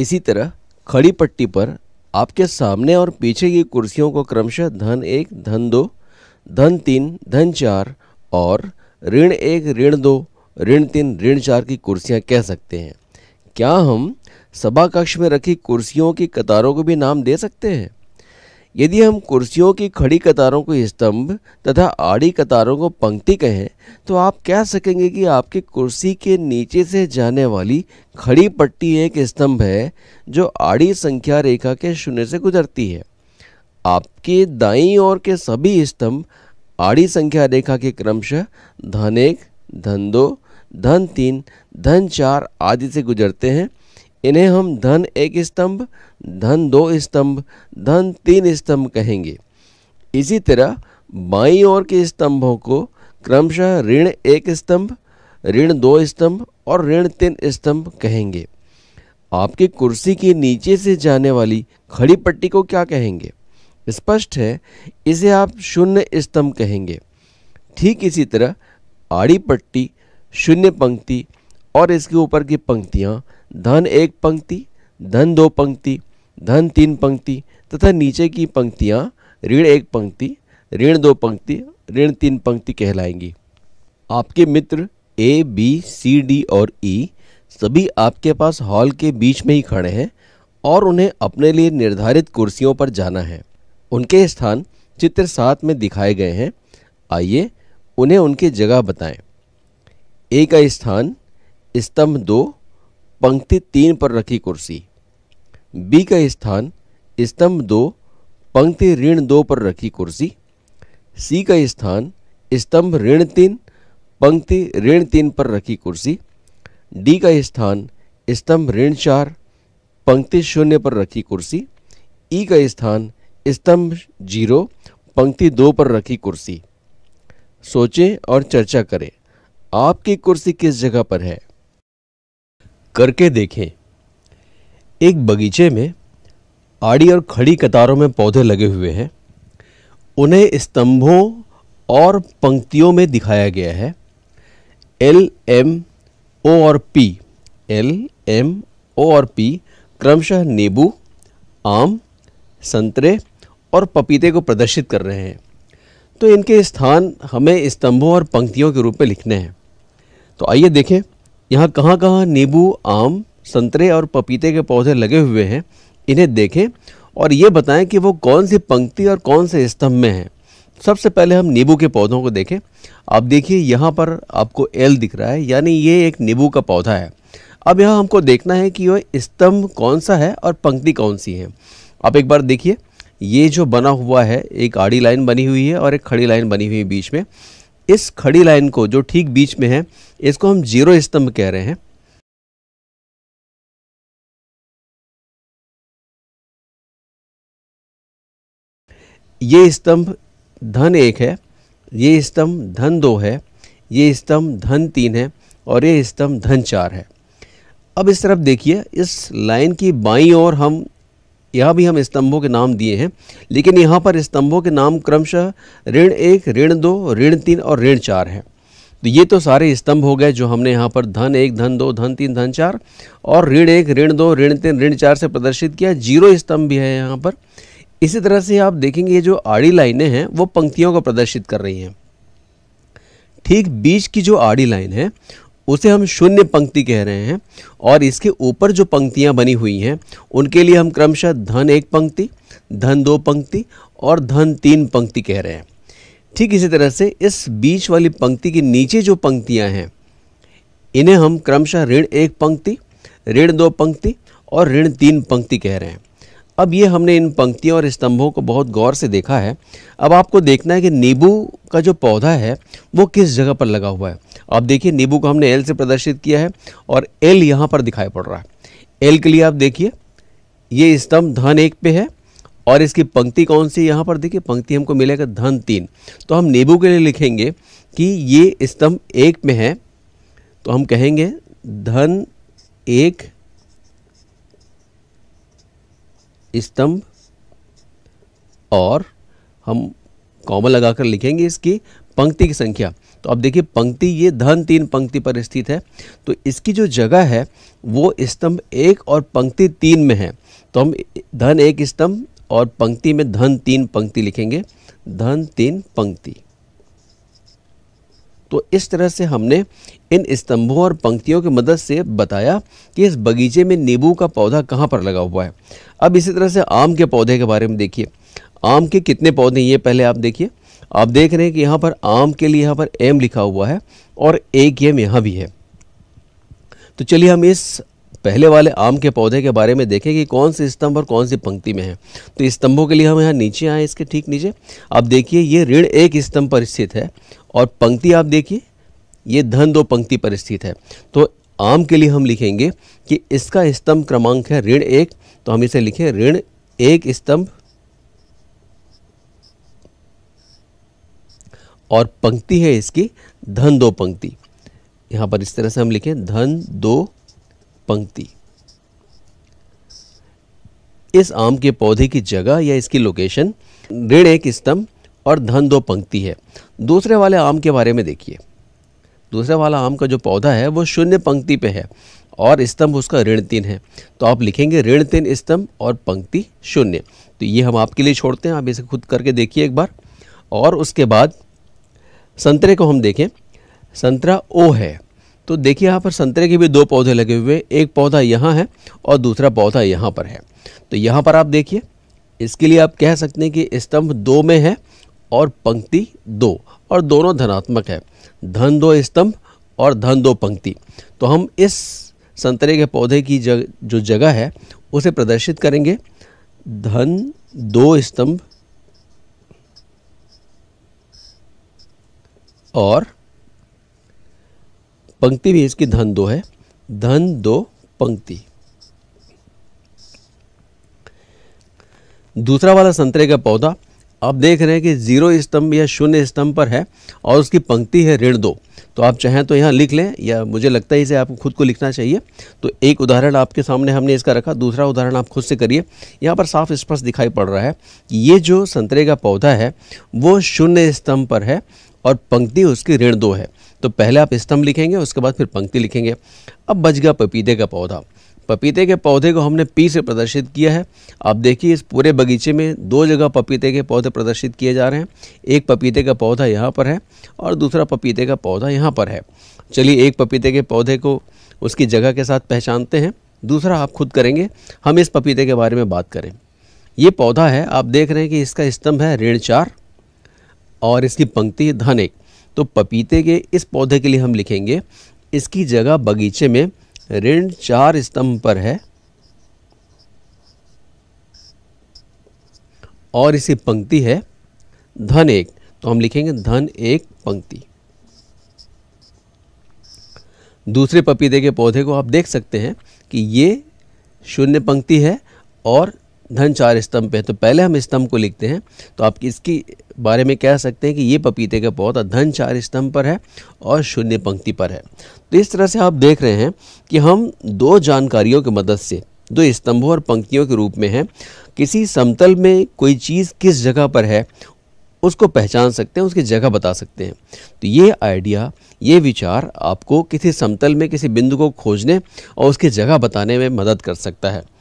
इसी तरह खड़ी पट्टी पर आपके सामने और पीछे की कुर्सियों को क्रमशः धन एक धन दो धन तीन धन चार और ऋण एक ऋण दो ऋण तीन ऋण चार की कुर्सियां कह सकते हैं क्या हम सभा कक्ष में रखी कुर्सियों की कतारों को भी नाम दे सकते हैं यदि हम कुर्सियों की खड़ी कतारों को स्तंभ तथा आड़ी कतारों को पंक्ति कहें तो आप कह सकेंगे कि आपकी कुर्सी के नीचे से जाने वाली खड़ी पट्टी एक स्तंभ है जो आड़ी संख्या रेखा के शून्य से गुजरती है आपके दाई ओर के सभी स्तंभ आड़ी संख्या रेखा के क्रमशः धन एक धन दो धन तीन धन चार आदि से गुजरते हैं इन्हें हम धन एक स्तंभ धन दो स्तंभ धन तीन स्तंभ कहेंगे इसी तरह बाई ओर के स्तंभों को क्रमशः ऋण एक स्तंभ ऋण दो स्तंभ और ऋण तीन स्तंभ कहेंगे आपकी कुर्सी के नीचे से जाने वाली खड़ी पट्टी को क्या कहेंगे स्पष्ट है इसे आप शून्य स्तंभ कहेंगे ठीक इसी तरह आड़ी पट्टी शून्य पंक्ति और इसके ऊपर की पंक्तियाँ धन एक पंक्ति धन दो पंक्ति धन तीन पंक्ति तथा नीचे की पंक्तियाँ ऋण एक पंक्ति ऋण दो पंक्ति ऋण तीन पंक्ति कहलाएंगी आपके मित्र ए बी सी डी और ई e, सभी आपके पास हॉल के बीच में ही खड़े हैं और उन्हें अपने लिए निर्धारित कुर्सियों पर जाना है उनके स्थान चित्र सात में दिखाए गए हैं आइए उन्हें उनकी जगह बताएं। ए का स्थान स्तंभ दो पंक्ति तीन पर रखी कुर्सी बी का स्थान स्तंभ दो पंक्ति ऋण दो पर रखी कुर्सी सी का स्थान स्तंभ ऋण तीन पंक्ति ऋण तीन पर रखी कुर्सी डी का स्थान स्तंभ ऋण चार पंक्ति शून्य पर रखी कुर्सी ई का स्थान स्तंभ जीरो पंक्ति दो पर रखी कुर्सी सोचें और चर्चा करें आपकी कुर्सी किस जगह पर है करके देखें एक बगीचे में आड़ी और खड़ी कतारों में पौधे लगे हुए हैं उन्हें स्तंभों और पंक्तियों में दिखाया गया है एल एम ओ और पी एल एम ओ और पी क्रमशः नींबू आम संतरे और पपीते को प्रदर्शित कर रहे हैं तो इनके स्थान हमें स्तंभों और पंक्तियों के रूप में लिखने हैं तो आइए देखें यहाँ कहाँ कहाँ नींबू आम संतरे और पपीते के पौधे लगे हुए हैं इन्हें देखें और ये बताएं कि वो कौन सी पंक्ति और कौन से स्तंभ में है सबसे पहले हम नींबू के पौधों को देखें आप देखिए यहाँ पर आपको एल दिख रहा है यानी ये एक नींबू का पौधा है अब यहाँ हमको देखना है कि वह स्तंभ कौन सा है और पंक्ति कौन सी है आप एक बार देखिए ये जो बना हुआ है एक आड़ी लाइन बनी हुई है और एक खड़ी लाइन बनी हुई है बीच में इस खड़ी लाइन को जो ठीक बीच में है इसको हम जीरो स्तंभ कह रहे हैं ये स्तंभ धन एक है ये स्तंभ धन दो है ये स्तंभ धन तीन है और ये स्तंभ धन चार है अब इस तरफ देखिए इस लाइन की बाई और हम यह भी हम स्तंभों के नाम दिए हैं लेकिन यहाँ पर स्तंभों के नाम क्रमशः ऋण एक ऋण दो ऋण तीन और ऋण चार हैं तो ये तो सारे स्तंभ हो गए जो हमने यहाँ पर धन एक धन दो धन तीन धन चार और ऋण एक ऋण दो ऋण तीन ऋण चार से प्रदर्शित किया जीरो स्तंभ भी है यहाँ पर इसी तरह से आप देखेंगे ये जो आड़ी लाइनें हैं वो पंक्तियों को प्रदर्शित कर रही हैं ठीक बीच की जो आड़ी लाइन है उसे हम शून्य पंक्ति कह रहे हैं और इसके ऊपर जो पंक्तियां बनी हुई हैं उनके लिए हम क्रमशः धन एक पंक्ति धन दो पंक्ति और धन तीन पंक्ति कह रहे हैं ठीक इसी तरह से इस बीच वाली पंक्ति के नीचे जो पंक्तियां हैं इन्हें हम क्रमशः ऋण एक पंक्ति ऋण दो पंक्ति और ऋण तीन पंक्ति कह रहे हैं अब ये हमने इन पंक्तियों और स्तंभों को बहुत गौर से देखा है अब आपको देखना है कि नींबू का जो पौधा है वो किस जगह पर लगा हुआ है अब देखिए नींबू को हमने एल से प्रदर्शित किया है और एल यहाँ पर दिखाई पड़ रहा है एल के लिए आप देखिए ये स्तंभ धन एक पे है और इसकी पंक्ति कौन सी यहाँ पर देखिए पंक्ति हमको मिलेगा धन तीन तो हम नींबू के लिए लिखेंगे कि ये स्तंभ एक में है तो हम कहेंगे धन एक स्तंभ और हम कॉमा लगाकर लिखेंगे इसकी पंक्ति की संख्या तो अब देखिए पंक्ति ये धन तीन पंक्ति पर स्थित है तो इसकी जो जगह है वो स्तंभ एक और पंक्ति तीन में है तो हम धन एक स्तंभ और पंक्ति में धन तीन पंक्ति लिखेंगे धन तीन पंक्ति तो इस तरह से हमने इन स्तंभों और पंक्तियों की मदद से बताया कि इस बगीचे में नींबू का पौधा कहाँ पर लगा हुआ है अब इसी तरह से आम के पौधे के बारे में देखिए आम के कितने पौधे ये पहले आप देखिए आप देख रहे हैं कि यहाँ पर आम के लिए यहाँ पर एम लिखा हुआ है और एक एम यहाँ भी है तो चलिए हम इस पहले वाले आम के पौधे के बारे में देखें कि कौन से स्तंभ और कौन सी पंक्ति में है तो स्तंभों के लिए हम यहाँ नीचे आए इसके ठीक नीचे आप देखिए ये ऋण एक स्तंभ पर स्थित है और पंक्ति आप देखिए ये धन दो पंक्ति पर स्थित है तो आम के लिए हम लिखेंगे कि इसका स्तंभ क्रमांक है ऋण एक तो हम इसे लिखें ऋण एक स्तंभ और पंक्ति है इसकी धन दो पंक्ति यहां पर इस तरह से हम लिखें धन दो पंक्ति इस आम के पौधे की जगह या इसकी लोकेशन ऋण एक स्तंभ और धन दो पंक्ति है दूसरे वाले आम के बारे में देखिए दूसरे वाला आम का जो पौधा है वो शून्य पंक्ति पे है और स्तंभ उसका ऋण तीन है तो आप लिखेंगे ऋण तीन स्तंभ और पंक्ति शून्य तो ये हम आपके लिए छोड़ते हैं आप इसे खुद करके देखिए एक बार और उसके बाद संतरे को हम देखें संतरा ओ है तो देखिए यहाँ पर संतरे के भी दो पौधे लगे हुए एक पौधा यहाँ है और दूसरा पौधा यहाँ पर है तो यहाँ पर आप देखिए इसके लिए आप कह सकते हैं कि स्तंभ दो में है और पंक्ति दो और दोनों धनात्मक है धन दो स्तंभ और धन दो पंक्ति तो हम इस संतरे के पौधे की जग जो जगह है उसे प्रदर्शित करेंगे धन दो स्तंभ और पंक्ति भी इसकी धन दो है धन दो पंक्ति दूसरा वाला संतरे का पौधा आप देख रहे हैं कि जीरो स्तंभ या शून्य स्तंभ पर है और उसकी पंक्ति है ऋण दो तो आप चाहें तो यहाँ लिख लें या मुझे लगता है इसे आपको खुद को लिखना चाहिए तो एक उदाहरण आपके सामने हमने इसका रखा दूसरा उदाहरण आप खुद से करिए यहाँ पर साफ स्पष्ट दिखाई पड़ रहा है कि ये जो संतरे का पौधा है वो शून्य स्तंभ पर है और पंक्ति उसकी ऋण दो है तो पहले आप स्तंभ लिखेंगे उसके बाद फिर पंक्ति लिखेंगे अब बच गया पपीते का पौधा पपीते के पौधे को हमने पी से प्रदर्शित किया है आप देखिए इस पूरे बगीचे में दो जगह पपीते के पौधे प्रदर्शित किए जा रहे हैं एक पपीते का पौधा यहाँ पर है और दूसरा पपीते का पौधा यहाँ पर है चलिए एक पपीते के पौधे को उसकी जगह के साथ पहचानते हैं दूसरा आप खुद करेंगे हम इस पपीते के बारे में बात करें ये पौधा है आप देख रहे हैं कि इसका स्तंभ है ऋण चार और इसकी पंक्ति धन एक तो पपीते के इस पौधे के लिए हम लिखेंगे इसकी जगह बगीचे में ऋण चार स्तंभ पर है और इसी पंक्ति है धन एक तो हम लिखेंगे धन एक पंक्ति दूसरे पपीते के पौधे को आप देख सकते हैं कि ये शून्य पंक्ति है और धन चार स्तंभ पे तो पहले हम स्तंभ को लिखते हैं तो आप इसके बारे में कह सकते हैं कि ये पपीते का पौधा धन चार स्तंभ पर है और शून्य पंक्ति पर है तो इस तरह से आप देख रहे हैं कि हम दो जानकारियों की मदद से दो स्तंभों और पंक्तियों के रूप में हैं किसी समतल में कोई चीज़ किस जगह पर है उसको पहचान सकते हैं उसकी जगह बता सकते हैं तो ये आइडिया ये विचार आपको किसी समतल में किसी बिंदु को खोजने और उसकी जगह बताने में मदद कर सकता है